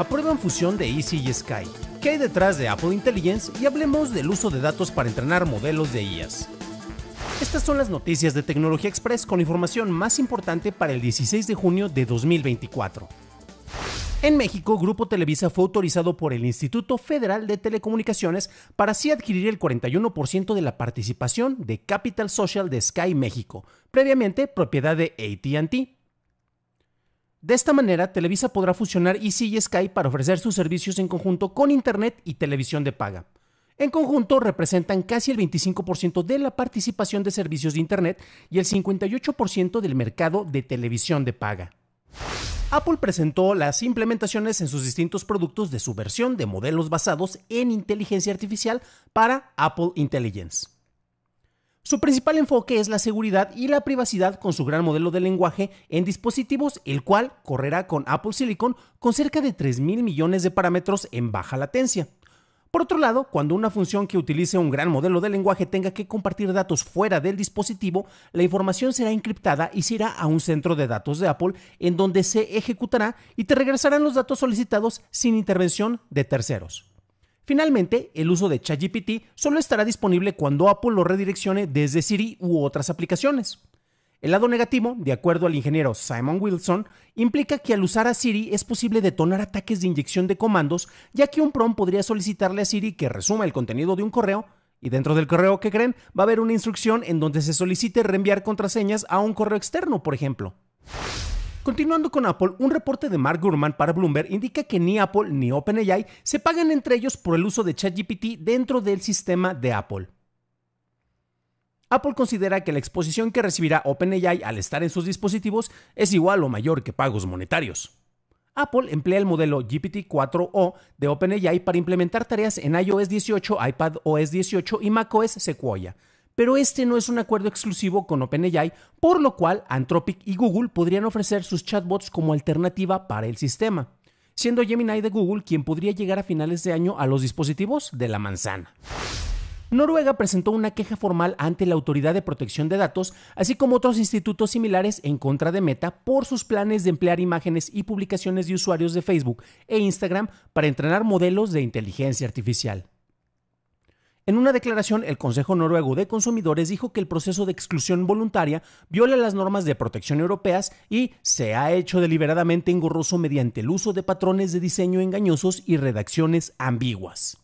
aprueban fusión de Easy y Sky. ¿Qué hay detrás de Apple Intelligence? Y hablemos del uso de datos para entrenar modelos de IAS. Estas son las noticias de Tecnología Express con información más importante para el 16 de junio de 2024. En México, Grupo Televisa fue autorizado por el Instituto Federal de Telecomunicaciones para así adquirir el 41% de la participación de Capital Social de Sky México, previamente propiedad de ATT. De esta manera, Televisa podrá fusionar Easy y Sky para ofrecer sus servicios en conjunto con Internet y televisión de paga. En conjunto representan casi el 25% de la participación de servicios de Internet y el 58% del mercado de televisión de paga. Apple presentó las implementaciones en sus distintos productos de su versión de modelos basados en inteligencia artificial para Apple Intelligence. Su principal enfoque es la seguridad y la privacidad con su gran modelo de lenguaje en dispositivos, el cual correrá con Apple Silicon con cerca de 3.000 millones de parámetros en baja latencia. Por otro lado, cuando una función que utilice un gran modelo de lenguaje tenga que compartir datos fuera del dispositivo, la información será encriptada y se irá a un centro de datos de Apple en donde se ejecutará y te regresarán los datos solicitados sin intervención de terceros. Finalmente, el uso de ChatGPT solo estará disponible cuando Apple lo redireccione desde Siri u otras aplicaciones. El lado negativo, de acuerdo al ingeniero Simon Wilson, implica que al usar a Siri es posible detonar ataques de inyección de comandos, ya que un PROM podría solicitarle a Siri que resuma el contenido de un correo, y dentro del correo que creen va a haber una instrucción en donde se solicite reenviar contraseñas a un correo externo, por ejemplo. Continuando con Apple, un reporte de Mark Gurman para Bloomberg indica que ni Apple ni OpenAI se pagan entre ellos por el uso de ChatGPT dentro del sistema de Apple. Apple considera que la exposición que recibirá OpenAI al estar en sus dispositivos es igual o mayor que pagos monetarios. Apple emplea el modelo GPT-4o de OpenAI para implementar tareas en iOS 18, iPadOS 18 y macOS Sequoia, pero este no es un acuerdo exclusivo con OpenAI, por lo cual Anthropic y Google podrían ofrecer sus chatbots como alternativa para el sistema, siendo Gemini de Google quien podría llegar a finales de año a los dispositivos de la manzana. Noruega presentó una queja formal ante la Autoridad de Protección de Datos, así como otros institutos similares en contra de Meta por sus planes de emplear imágenes y publicaciones de usuarios de Facebook e Instagram para entrenar modelos de inteligencia artificial. En una declaración, el Consejo Noruego de Consumidores dijo que el proceso de exclusión voluntaria viola las normas de protección europeas y se ha hecho deliberadamente engorroso mediante el uso de patrones de diseño engañosos y redacciones ambiguas.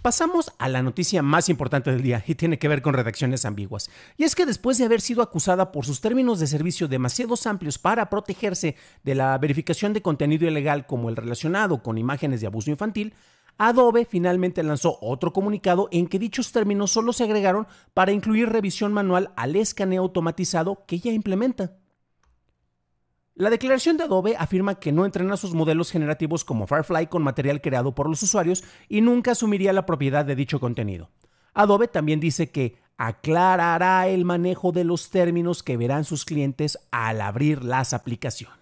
Pasamos a la noticia más importante del día y tiene que ver con redacciones ambiguas. Y es que después de haber sido acusada por sus términos de servicio demasiados amplios para protegerse de la verificación de contenido ilegal como el relacionado con imágenes de abuso infantil, Adobe finalmente lanzó otro comunicado en que dichos términos solo se agregaron para incluir revisión manual al escaneo automatizado que ya implementa. La declaración de Adobe afirma que no entrena sus modelos generativos como Firefly con material creado por los usuarios y nunca asumiría la propiedad de dicho contenido. Adobe también dice que aclarará el manejo de los términos que verán sus clientes al abrir las aplicaciones.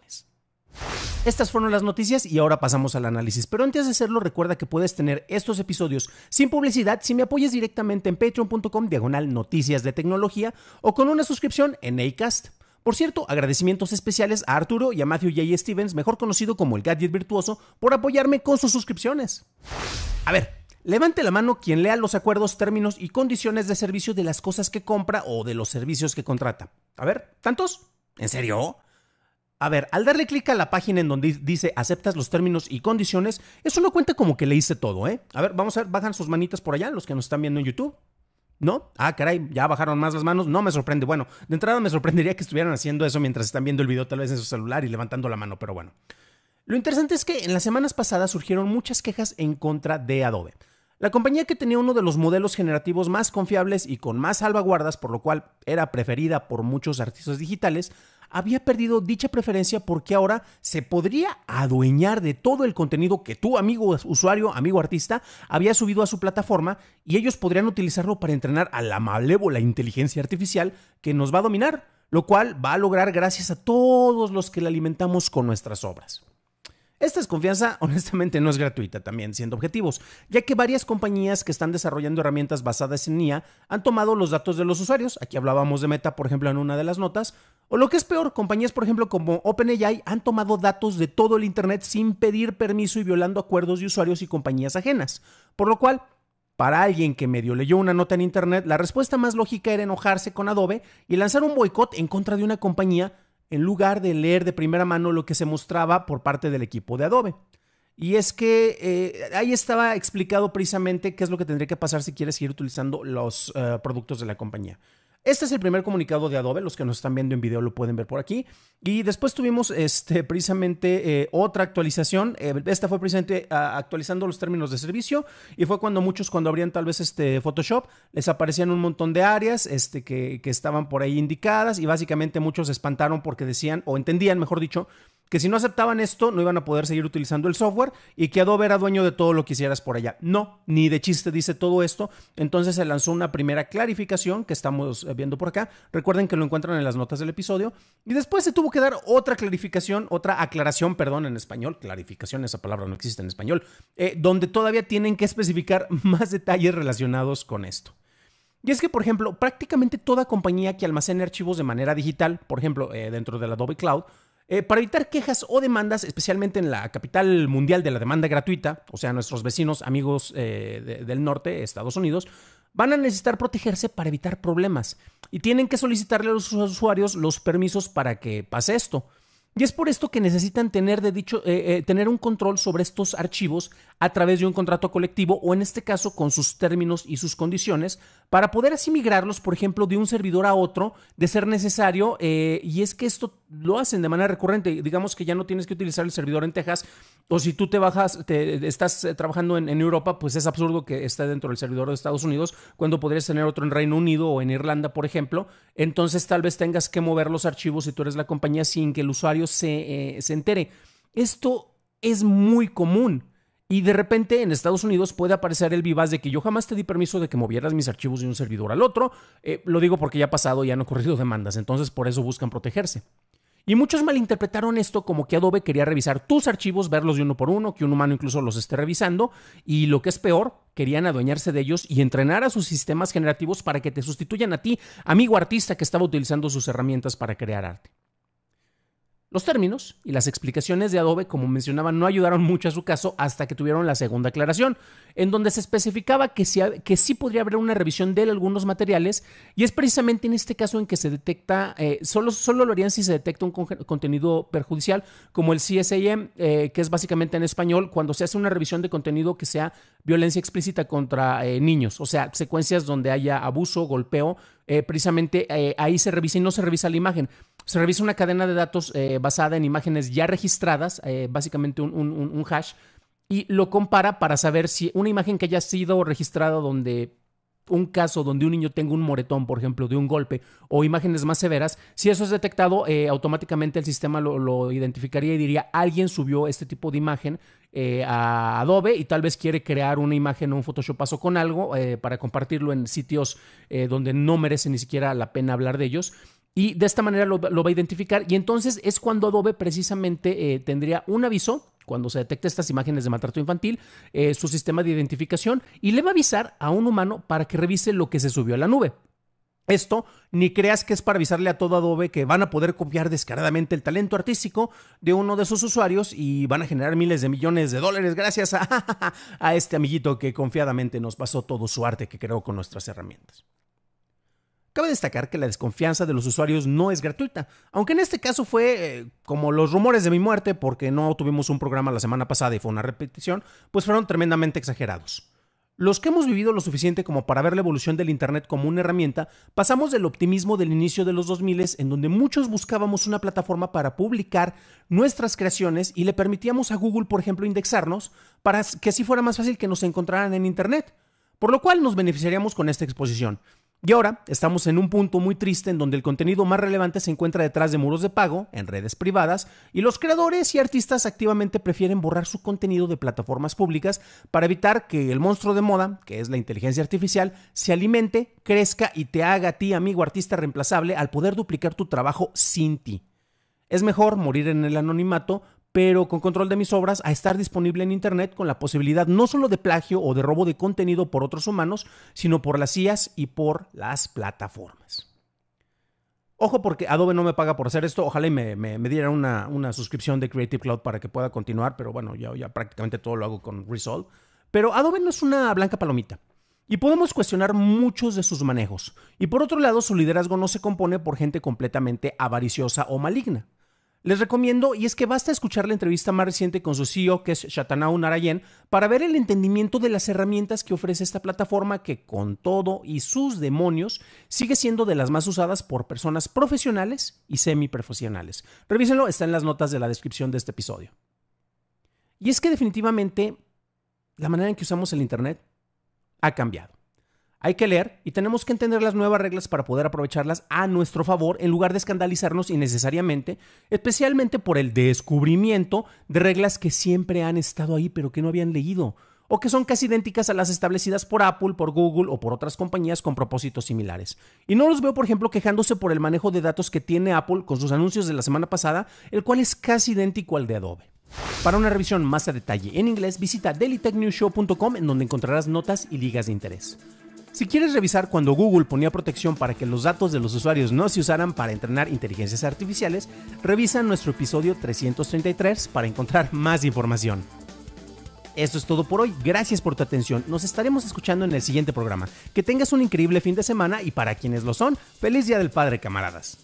Estas fueron las noticias y ahora pasamos al análisis. Pero antes de hacerlo, recuerda que puedes tener estos episodios sin publicidad si me apoyas directamente en patreon.com diagonal noticias de tecnología o con una suscripción en ACAST. Por cierto, agradecimientos especiales a Arturo y a Matthew J. Stevens, mejor conocido como el Gadget Virtuoso, por apoyarme con sus suscripciones. A ver, levante la mano quien lea los acuerdos, términos y condiciones de servicio de las cosas que compra o de los servicios que contrata. A ver, ¿tantos? ¿En serio? A ver, al darle clic a la página en donde dice aceptas los términos y condiciones, eso no cuenta como que le hice todo, ¿eh? A ver, vamos a ver, bajan sus manitas por allá, los que nos están viendo en YouTube. ¿No? Ah, caray, ya bajaron más las manos. No me sorprende. Bueno, de entrada me sorprendería que estuvieran haciendo eso mientras están viendo el video tal vez en su celular y levantando la mano, pero bueno. Lo interesante es que en las semanas pasadas surgieron muchas quejas en contra de Adobe. La compañía que tenía uno de los modelos generativos más confiables y con más salvaguardas, por lo cual era preferida por muchos artistas digitales, había perdido dicha preferencia porque ahora se podría adueñar de todo el contenido que tu amigo usuario, amigo artista, había subido a su plataforma y ellos podrían utilizarlo para entrenar a la malévola inteligencia artificial que nos va a dominar, lo cual va a lograr gracias a todos los que la alimentamos con nuestras obras. Esta desconfianza honestamente no es gratuita también, siendo objetivos, ya que varias compañías que están desarrollando herramientas basadas en IA han tomado los datos de los usuarios, aquí hablábamos de Meta por ejemplo en una de las notas, o lo que es peor, compañías por ejemplo como OpenAI han tomado datos de todo el Internet sin pedir permiso y violando acuerdos de usuarios y compañías ajenas, por lo cual para alguien que medio leyó una nota en internet, la respuesta más lógica era enojarse con Adobe y lanzar un boicot en contra de una compañía en lugar de leer de primera mano lo que se mostraba por parte del equipo de Adobe. Y es que eh, ahí estaba explicado precisamente qué es lo que tendría que pasar si quieres seguir utilizando los eh, productos de la compañía. Este es el primer comunicado de Adobe, los que nos están viendo en video lo pueden ver por aquí. Y después tuvimos este, precisamente eh, otra actualización, eh, esta fue precisamente ah, actualizando los términos de servicio y fue cuando muchos cuando abrían tal vez este Photoshop les aparecían un montón de áreas este, que estaban por ahí indicadas y básicamente muchos se espantaron porque decían o entendían, mejor dicho, que si no aceptaban esto no iban a poder seguir utilizando el software y que Adobe era dueño de todo lo que hicieras por allá. No, ni de chiste dice todo esto. Entonces se lanzó una primera clarificación que estamos eh, viendo por acá. Recuerden que lo encuentran en las notas del episodio. Y después se tuvo que dar otra clarificación, otra aclaración, perdón, en español. Clarificación, esa palabra no existe en español. Eh, donde todavía tienen que especificar más detalles relacionados con esto. Y es que, por ejemplo, prácticamente toda compañía que almacene archivos de manera digital, por ejemplo, eh, dentro del Adobe Cloud, eh, para evitar quejas o demandas, especialmente en la capital mundial de la demanda gratuita, o sea, nuestros vecinos, amigos eh, del norte, Estados Unidos, van a necesitar protegerse para evitar problemas y tienen que solicitarle a los usuarios los permisos para que pase esto. Y es por esto que necesitan tener, de dicho, eh, tener un control sobre estos archivos a través de un contrato colectivo o en este caso con sus términos y sus condiciones para poder así migrarlos, por ejemplo, de un servidor a otro de ser necesario. y es que esto lo hacen de manera recurrente. Digamos que ya no tienes que utilizar el servidor en Texas o si tú te bajas, te, estás eh, trabajando en, Europa, pues es absurdo que esté dentro del servidor de Estados Unidos cuando podrías tener otro en Reino Unido o en Irlanda, por ejemplo. Entonces tal vez tengas que mover los archivos si tú eres la compañía sin que el usuario eh, se, entere. Esto es muy común. Y de repente en Estados Unidos puede aparecer el vivaz de que yo jamás te di permiso de que movieras mis archivos de un servidor al otro. Eh, lo digo porque ya ha pasado y han ocurrido demandas, entonces por eso buscan protegerse. Y muchos malinterpretaron esto como que Adobe quería revisar tus archivos, verlos de uno por uno, que un humano incluso los esté revisando, y lo que es peor, querían adueñarse de ellos y entrenar a sus sistemas generativos para que te sustituyan a ti, amigo artista que estaba utilizando sus herramientas para crear arte. Los términos y las explicaciones de Adobe, como mencionaba, no ayudaron mucho a su caso hasta que tuvieron la segunda aclaración, en donde se especificaba que sí, que sí podría haber una revisión de algunos materiales, y es precisamente en este caso en que se detecta, eh, solo, solo, lo harían si se detecta un contenido perjudicial, como el CSIM, eh, que es básicamente en español, cuando se hace una revisión de contenido que sea violencia explícita contra eh, niños, o sea, secuencias donde haya abuso, golpeo eh, precisamente eh, ahí se revisa y no se revisa la imagen. Se revisa una cadena de datos eh, basada en imágenes ya registradas, básicamente un, un hash, y lo compara para saber si una imagen que haya sido registrada donde un caso donde un niño tenga un moretón, por ejemplo, de un golpe o imágenes más severas, si eso es detectado, eh, automáticamente el sistema lo, identificaría y diría, alguien subió este tipo de imagen eh, a Adobe y tal vez quiere crear una imagen o un paso con algo eh, para compartirlo en sitios donde no merece ni siquiera la pena hablar de ellos. Y de esta manera lo, lo va a identificar y entonces es cuando Adobe precisamente tendría un aviso cuando se detecta estas imágenes de maltrato infantil, eh, su sistema de identificación y le va a avisar a un humano para que revise lo que se subió a la nube. Esto, ni creas que es para avisarle a todo Adobe que van a poder copiar descaradamente el talento artístico de uno de sus usuarios y van a generar miles de millones de dólares gracias a, a este amiguito que confiadamente nos pasó todo su arte que creó con nuestras herramientas. Cabe destacar que la desconfianza de los usuarios no es gratuita, aunque en este caso fue eh, como los rumores de mi muerte, porque no tuvimos un programa la semana pasada y fue una repetición, pues fueron tremendamente exagerados. Los que hemos vivido lo suficiente como para ver la evolución del Internet como una herramienta, pasamos del optimismo del inicio de los 2000 en donde muchos buscábamos una plataforma para publicar nuestras creaciones y le permitíamos a Google, por ejemplo, indexarnos para que así fuera más fácil que nos encontraran en Internet, por lo cual nos beneficiaríamos con esta exposición. Y ahora estamos en un punto muy triste en donde el contenido más relevante se encuentra detrás de muros de pago, en redes privadas, y los creadores y artistas activamente prefieren borrar su contenido de plataformas públicas para evitar que el monstruo de moda, que es la inteligencia artificial, se alimente, crezca y te haga a ti, amigo artista reemplazable, al poder duplicar tu trabajo sin ti. Es mejor morir en el anonimato pero con control de mis obras a estar disponible en Internet con la posibilidad no solo de plagio o de robo de contenido por otros humanos, sino por las IAS y por las plataformas. Ojo porque Adobe no me paga por hacer esto, ojalá y me, me, dieran una, suscripción de Creative Cloud para que pueda continuar, pero bueno, ya, ya prácticamente todo lo hago con Resolve. Pero Adobe no es una blanca palomita. Y podemos cuestionar muchos de sus manejos. Y por otro lado, su liderazgo no se compone por gente completamente avariciosa o maligna. Les recomiendo, y es que basta escuchar la entrevista más reciente con su CEO, que es Shatanao Narayen, para ver el entendimiento de las herramientas que ofrece esta plataforma que, con todo y sus demonios, sigue siendo de las más usadas por personas profesionales y semi-profesionales. Revísenlo, está en las notas de la descripción de este episodio. Y es que definitivamente la manera en que usamos el Internet ha cambiado. Hay que leer y tenemos que entender las nuevas reglas para poder aprovecharlas a nuestro favor en lugar de escandalizarnos innecesariamente, especialmente por el descubrimiento de reglas que siempre han estado ahí pero que no habían leído o que son casi idénticas a las establecidas por Apple, por Google o por otras compañías con propósitos similares. Y no los veo, por ejemplo, quejándose por el manejo de datos que tiene Apple con sus anuncios de la semana pasada, el cual es casi idéntico al de Adobe. Para una revisión más a detalle en inglés, visita dailytechnewshow.com en donde encontrarás notas y ligas de interés. Si quieres revisar cuando Google ponía protección para que los datos de los usuarios no se usaran para entrenar inteligencias artificiales, revisa nuestro episodio 333 para encontrar más información. Esto es todo por hoy, gracias por tu atención, nos estaremos escuchando en el siguiente programa. Que tengas un increíble fin de semana y para quienes lo son, feliz Día del Padre camaradas.